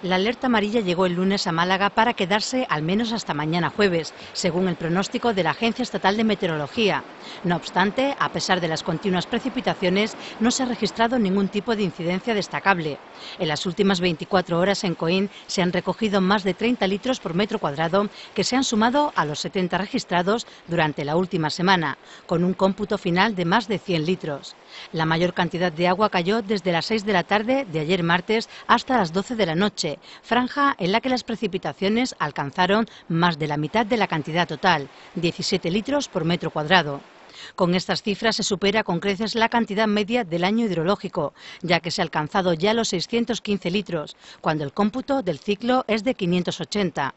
La alerta amarilla llegó el lunes a Málaga para quedarse al menos hasta mañana jueves, según el pronóstico de la Agencia Estatal de Meteorología. No obstante, a pesar de las continuas precipitaciones, no se ha registrado ningún tipo de incidencia destacable. En las últimas 24 horas en Coín se han recogido más de 30 litros por metro cuadrado que se han sumado a los 70 registrados durante la última semana, con un cómputo final de más de 100 litros. La mayor cantidad de agua cayó desde las 6 de la tarde de ayer martes hasta las 12 de la noche, franja en la que las precipitaciones alcanzaron más de la mitad de la cantidad total, 17 litros por metro cuadrado. Con estas cifras se supera con creces la cantidad media del año hidrológico, ya que se ha alcanzado ya los 615 litros, cuando el cómputo del ciclo es de 580.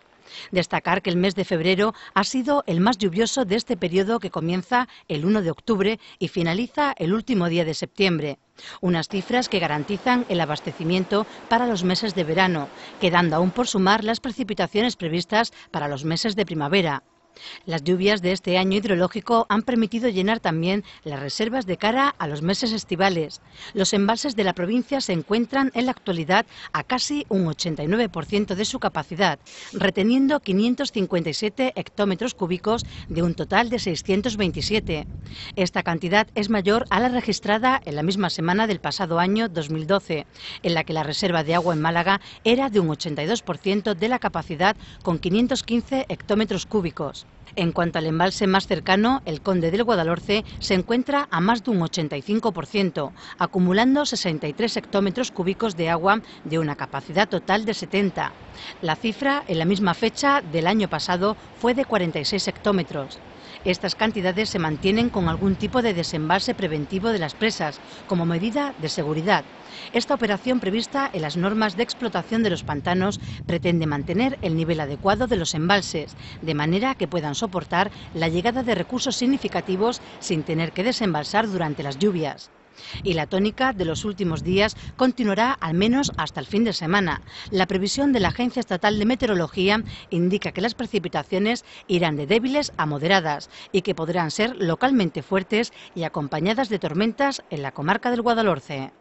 Destacar que el mes de febrero ha sido el más lluvioso de este periodo que comienza el 1 de octubre y finaliza el último día de septiembre. Unas cifras que garantizan el abastecimiento para los meses de verano, quedando aún por sumar las precipitaciones previstas para los meses de primavera. Las lluvias de este año hidrológico han permitido llenar también las reservas de cara a los meses estivales. Los embalses de la provincia se encuentran en la actualidad a casi un 89% de su capacidad, reteniendo 557 hectómetros cúbicos de un total de 627. Esta cantidad es mayor a la registrada en la misma semana del pasado año 2012, en la que la reserva de agua en Málaga era de un 82% de la capacidad con 515 hectómetros cúbicos. En cuanto al embalse más cercano, el Conde del Guadalhorce se encuentra a más de un 85%, acumulando 63 hectómetros cúbicos de agua de una capacidad total de 70. La cifra, en la misma fecha del año pasado, fue de 46 hectómetros. Estas cantidades se mantienen con algún tipo de desembalse preventivo de las presas, como medida de seguridad. Esta operación prevista en las normas de explotación de los pantanos pretende mantener el nivel adecuado de los embalses, de manera que puedan soportar la llegada de recursos significativos sin tener que desembalsar durante las lluvias y la tónica de los últimos días continuará al menos hasta el fin de semana. La previsión de la Agencia Estatal de Meteorología indica que las precipitaciones irán de débiles a moderadas y que podrán ser localmente fuertes y acompañadas de tormentas en la comarca del Guadalhorce.